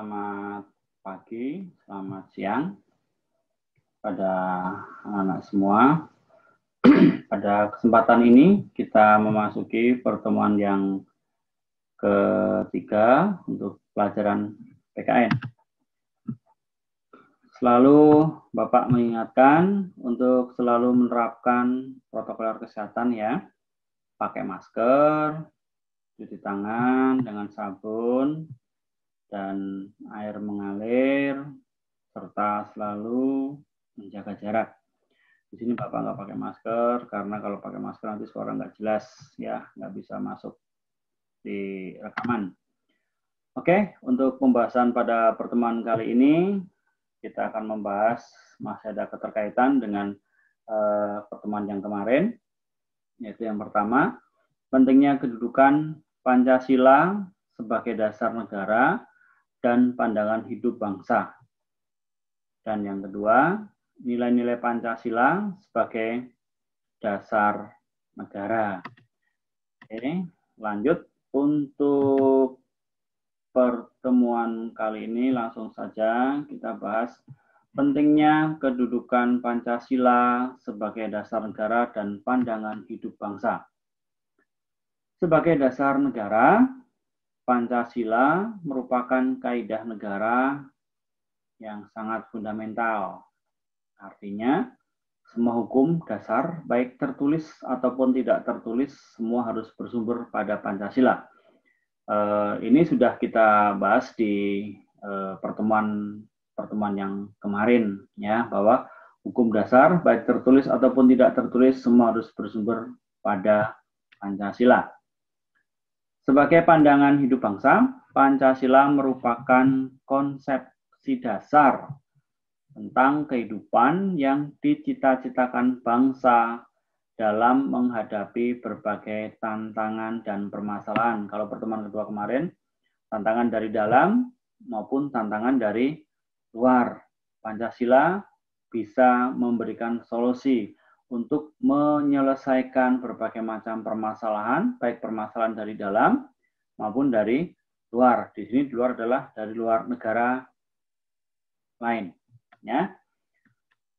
selamat pagi, selamat siang pada anak-anak semua. pada kesempatan ini kita memasuki pertemuan yang ketiga untuk pelajaran PKN. Selalu Bapak mengingatkan untuk selalu menerapkan protokol kesehatan ya. Pakai masker, cuci tangan dengan sabun, dan air mengalir serta selalu menjaga jarak. Di sini Bapak nggak pakai masker karena kalau pakai masker nanti suara nggak jelas ya, nggak bisa masuk di rekaman. Oke, untuk pembahasan pada pertemuan kali ini kita akan membahas masih ada keterkaitan dengan uh, pertemuan yang kemarin, yaitu yang pertama pentingnya kedudukan Pancasila sebagai dasar negara dan pandangan hidup bangsa. Dan yang kedua, nilai-nilai Pancasila sebagai dasar negara. Oke, lanjut untuk pertemuan kali ini langsung saja kita bahas pentingnya kedudukan Pancasila sebagai dasar negara dan pandangan hidup bangsa. Sebagai dasar negara, Pancasila merupakan kaidah negara yang sangat fundamental. Artinya, semua hukum dasar, baik tertulis ataupun tidak tertulis, semua harus bersumber pada Pancasila. Eh, ini sudah kita bahas di eh, pertemuan pertemuan yang kemarin ya bahwa hukum dasar baik tertulis ataupun tidak tertulis semua harus bersumber pada Pancasila. Sebagai pandangan hidup bangsa, Pancasila merupakan konsepsi dasar tentang kehidupan yang dicita-citakan bangsa dalam menghadapi berbagai tantangan dan permasalahan. Kalau pertemuan kedua kemarin, tantangan dari dalam maupun tantangan dari luar. Pancasila bisa memberikan solusi untuk menyelesaikan berbagai macam permasalahan, baik permasalahan dari dalam maupun dari luar. Di sini di luar adalah dari luar negara lain. Ya.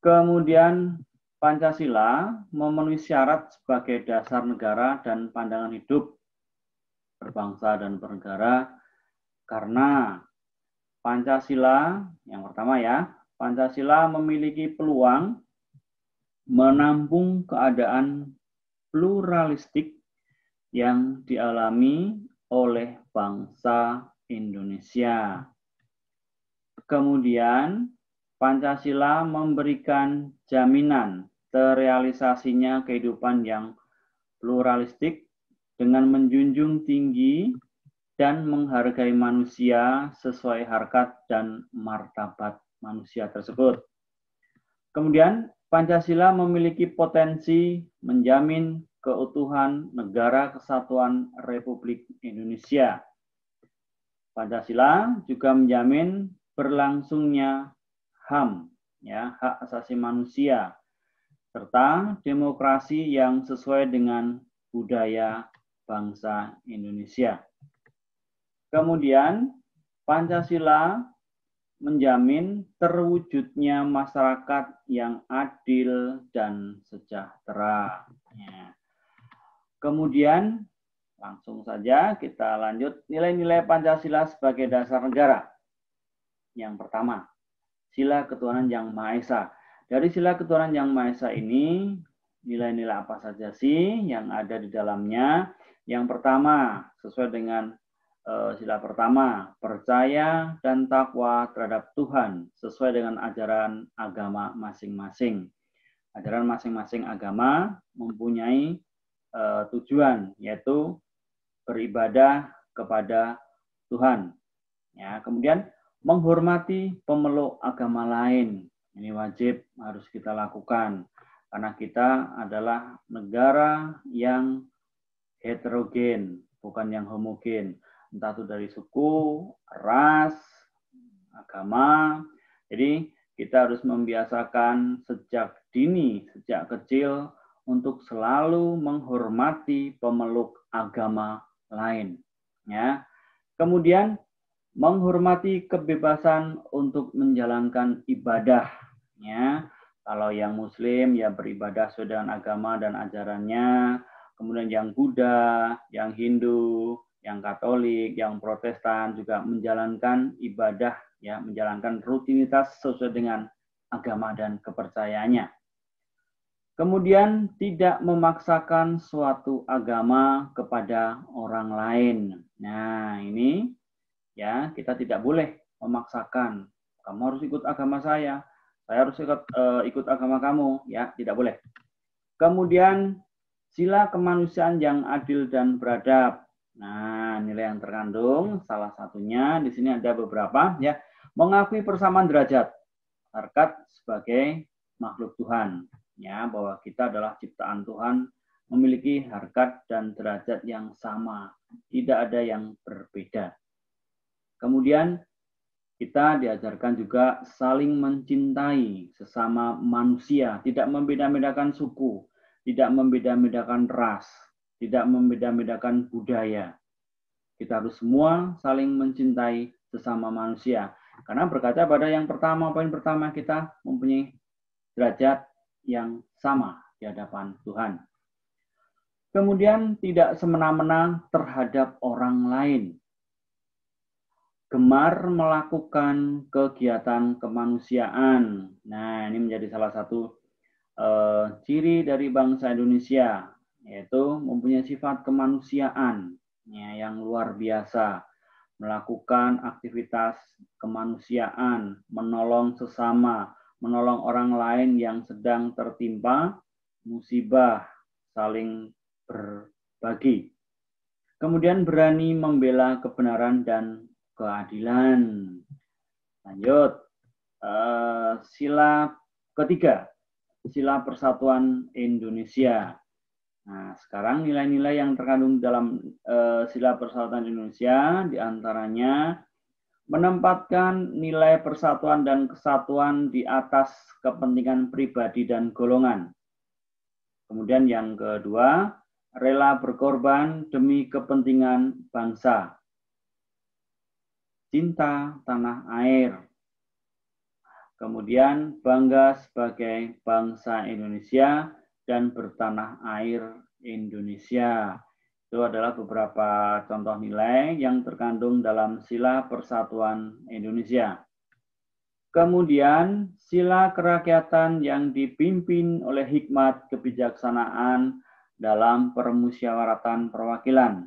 Kemudian Pancasila memenuhi syarat sebagai dasar negara dan pandangan hidup berbangsa dan bernegara karena Pancasila yang pertama ya, Pancasila memiliki peluang menampung keadaan pluralistik yang dialami oleh bangsa Indonesia. Kemudian, Pancasila memberikan jaminan terrealisasinya kehidupan yang pluralistik dengan menjunjung tinggi dan menghargai manusia sesuai harkat dan martabat manusia tersebut. Kemudian Pancasila memiliki potensi menjamin keutuhan negara kesatuan Republik Indonesia. Pancasila juga menjamin berlangsungnya HAM, ya, hak asasi manusia, serta demokrasi yang sesuai dengan budaya bangsa Indonesia. Kemudian, Pancasila menjamin terwujudnya masyarakat yang adil dan sejahtera. Ya. Kemudian langsung saja kita lanjut nilai-nilai Pancasila sebagai dasar negara. Yang pertama, sila ketuhanan yang Maha Esa. Dari sila ketuhanan yang Maha Esa ini, nilai-nilai apa saja sih yang ada di dalamnya? Yang pertama, sesuai dengan Eh, sila pertama, percaya dan takwa terhadap Tuhan sesuai dengan ajaran agama masing-masing. Ajaran masing-masing agama mempunyai uh, tujuan yaitu beribadah kepada Tuhan. Ya, kemudian menghormati pemeluk agama lain. Ini wajib harus kita lakukan karena kita adalah negara yang heterogen, bukan yang homogen entah itu dari suku, ras, agama. Jadi kita harus membiasakan sejak dini, sejak kecil untuk selalu menghormati pemeluk agama lain. Ya. Kemudian menghormati kebebasan untuk menjalankan ibadah. Ya. Kalau yang Muslim ya beribadah sesuai dengan agama dan ajarannya. Kemudian yang Buddha, yang Hindu, yang Katolik, yang Protestan juga menjalankan ibadah ya, menjalankan rutinitas sesuai dengan agama dan kepercayaannya. Kemudian tidak memaksakan suatu agama kepada orang lain. Nah, ini ya, kita tidak boleh memaksakan kamu harus ikut agama saya, saya harus ikut, uh, ikut agama kamu, ya, tidak boleh. Kemudian sila kemanusiaan yang adil dan beradab Nah, nilai yang terkandung salah satunya di sini ada beberapa ya. Mengakui persamaan derajat harkat sebagai makhluk Tuhan ya bahwa kita adalah ciptaan Tuhan memiliki harkat dan derajat yang sama, tidak ada yang berbeda. Kemudian kita diajarkan juga saling mencintai sesama manusia, tidak membeda-bedakan suku, tidak membeda-bedakan ras, tidak membeda-bedakan budaya. Kita harus semua saling mencintai sesama manusia. Karena berkaca pada yang pertama, poin pertama kita mempunyai derajat yang sama di hadapan Tuhan. Kemudian tidak semena-mena terhadap orang lain. Gemar melakukan kegiatan kemanusiaan. Nah, ini menjadi salah satu uh, ciri dari bangsa Indonesia yaitu mempunyai sifat kemanusiaan ya, yang luar biasa, melakukan aktivitas kemanusiaan, menolong sesama, menolong orang lain yang sedang tertimpa musibah, saling berbagi. Kemudian berani membela kebenaran dan keadilan. Lanjut, eh, sila ketiga, sila persatuan Indonesia Nah, sekarang nilai-nilai yang terkandung dalam e, sila persatuan Indonesia diantaranya menempatkan nilai persatuan dan kesatuan di atas kepentingan pribadi dan golongan. Kemudian yang kedua, rela berkorban demi kepentingan bangsa. Cinta tanah air. Kemudian bangga sebagai bangsa Indonesia dan bertanah air Indonesia. Itu adalah beberapa contoh nilai yang terkandung dalam sila persatuan Indonesia. Kemudian, sila kerakyatan yang dipimpin oleh hikmat kebijaksanaan dalam permusyawaratan perwakilan.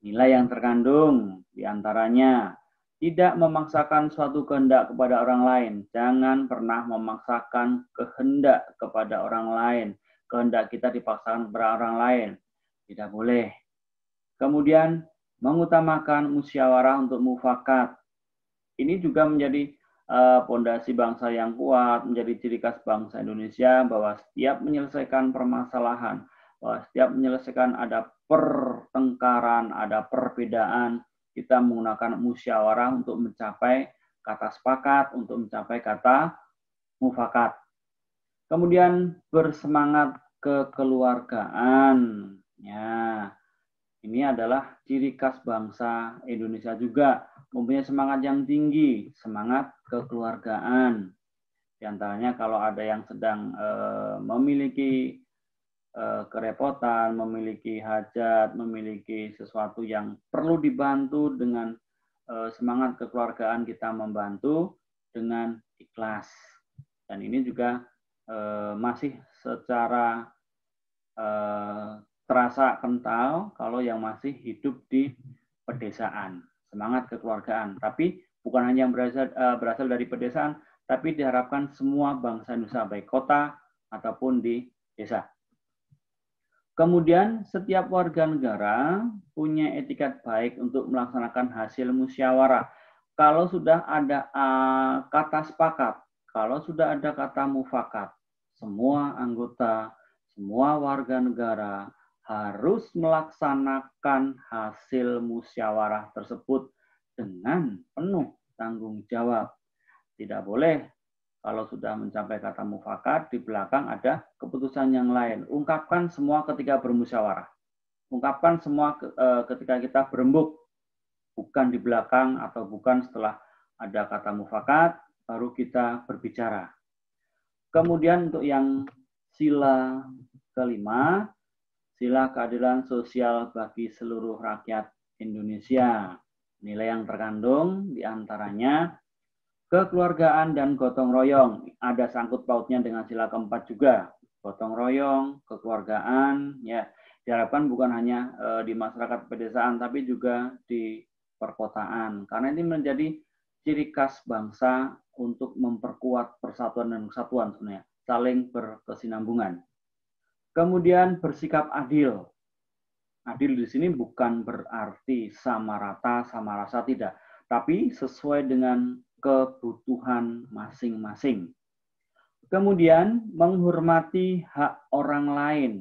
Nilai yang terkandung diantaranya tidak memaksakan suatu kehendak kepada orang lain. Jangan pernah memaksakan kehendak kepada orang lain kehendak kita dipaksakan kepada orang lain. Tidak boleh. Kemudian mengutamakan musyawarah untuk mufakat. Ini juga menjadi eh, pondasi uh, bangsa yang kuat, menjadi ciri khas bangsa Indonesia bahwa setiap menyelesaikan permasalahan, bahwa setiap menyelesaikan ada pertengkaran, ada perbedaan, kita menggunakan musyawarah untuk mencapai kata sepakat, untuk mencapai kata mufakat. Kemudian bersemangat kekeluargaan. Ya, ini adalah ciri khas bangsa Indonesia juga. Mempunyai semangat yang tinggi, semangat kekeluargaan. Di antaranya kalau ada yang sedang e, memiliki e, kerepotan, memiliki hajat, memiliki sesuatu yang perlu dibantu dengan e, semangat kekeluargaan kita membantu dengan ikhlas. Dan ini juga Eh, masih secara eh, terasa kental kalau yang masih hidup di pedesaan, semangat kekeluargaan. Tapi bukan hanya yang berasal, eh, berasal dari pedesaan, tapi diharapkan semua bangsa Indonesia baik kota ataupun di desa. Kemudian setiap warga negara punya etikat baik untuk melaksanakan hasil musyawarah. Kalau sudah ada kata sepakat, kalau sudah ada kata mufakat, semua anggota, semua warga negara harus melaksanakan hasil musyawarah tersebut dengan penuh tanggung jawab. Tidak boleh kalau sudah mencapai kata mufakat, di belakang ada keputusan yang lain. Ungkapkan semua ketika bermusyawarah. Ungkapkan semua e, ketika kita berembuk. Bukan di belakang atau bukan setelah ada kata mufakat, baru kita berbicara. Kemudian untuk yang sila kelima, sila keadilan sosial bagi seluruh rakyat Indonesia. Nilai yang terkandung diantaranya kekeluargaan dan gotong royong. Ada sangkut pautnya dengan sila keempat juga. Gotong royong, kekeluargaan, ya diharapkan bukan hanya eh, di masyarakat pedesaan tapi juga di perkotaan. Karena ini menjadi ciri khas bangsa untuk memperkuat persatuan dan kesatuan sebenarnya, saling berkesinambungan. Kemudian bersikap adil. Adil di sini bukan berarti sama rata, sama rasa tidak, tapi sesuai dengan kebutuhan masing-masing. Kemudian menghormati hak orang lain.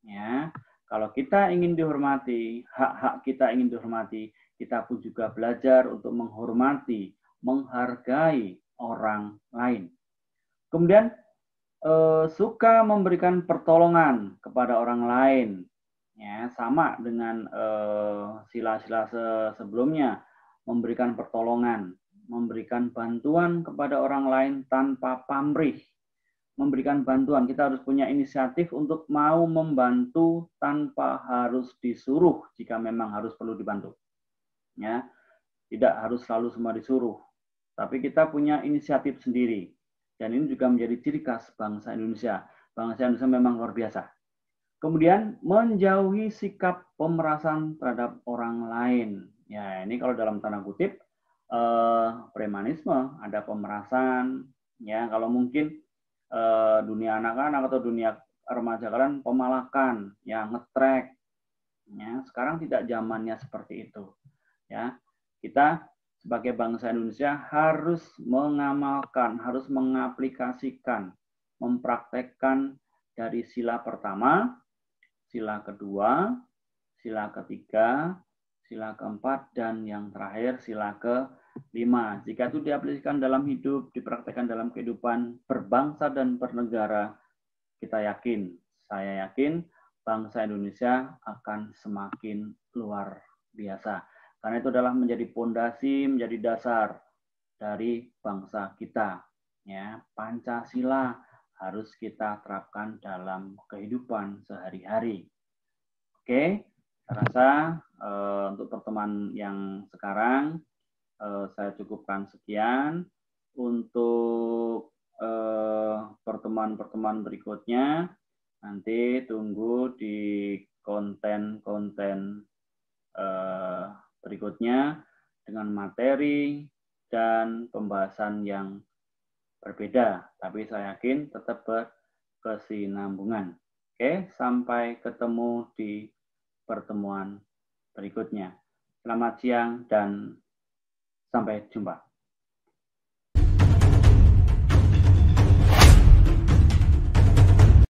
Ya, kalau kita ingin dihormati, hak-hak kita ingin dihormati, kita pun juga belajar untuk menghormati menghargai orang lain. Kemudian eh, suka memberikan pertolongan kepada orang lain, ya sama dengan eh, sila-sila eh, sebelumnya memberikan pertolongan, memberikan bantuan kepada orang lain tanpa pamrih, memberikan bantuan. Kita harus punya inisiatif untuk mau membantu tanpa harus disuruh jika memang harus perlu dibantu. Ya. Tidak harus selalu semua disuruh. Tapi kita punya inisiatif sendiri. Dan ini juga menjadi ciri khas bangsa Indonesia. Bangsa Indonesia memang luar biasa. Kemudian menjauhi sikap pemerasan terhadap orang lain. Ya, ini kalau dalam tanda kutip eh, premanisme, ada pemerasan. Ya, kalau mungkin eh, dunia anak-anak atau dunia remaja kalian pemalakan, ya ngetrek. Ya, sekarang tidak zamannya seperti itu. Ya, kita sebagai bangsa Indonesia harus mengamalkan, harus mengaplikasikan, mempraktekkan dari sila pertama, sila kedua, sila ketiga, sila keempat, dan yang terakhir sila ke lima. Jika itu diaplikasikan dalam hidup, dipraktekkan dalam kehidupan berbangsa dan bernegara, kita yakin, saya yakin bangsa Indonesia akan semakin luar biasa. Karena itu adalah menjadi pondasi, menjadi dasar dari bangsa kita. Ya, Pancasila harus kita terapkan dalam kehidupan sehari-hari. Oke, saya rasa eh, untuk pertemuan yang sekarang eh, saya cukupkan sekian. Untuk eh, pertemuan-pertemuan berikutnya nanti tunggu di konten-konten berikutnya dengan materi dan pembahasan yang berbeda, tapi saya yakin tetap berkesinambungan. Oke, sampai ketemu di pertemuan berikutnya. Selamat siang dan sampai jumpa.